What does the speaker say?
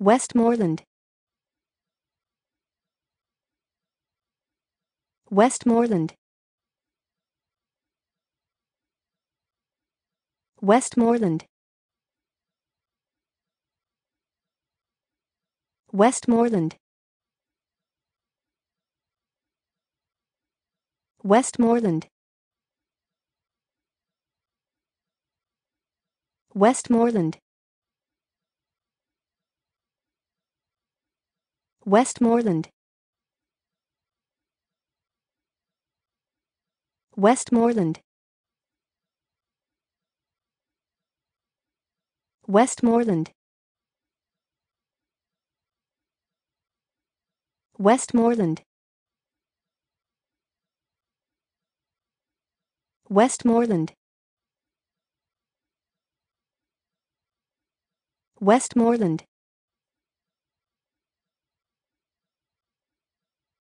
Westmoreland Westmoreland Westmoreland Westmoreland Westmoreland Westmoreland Westmoreland Westmoreland Westmoreland Westmoreland Westmoreland Westmoreland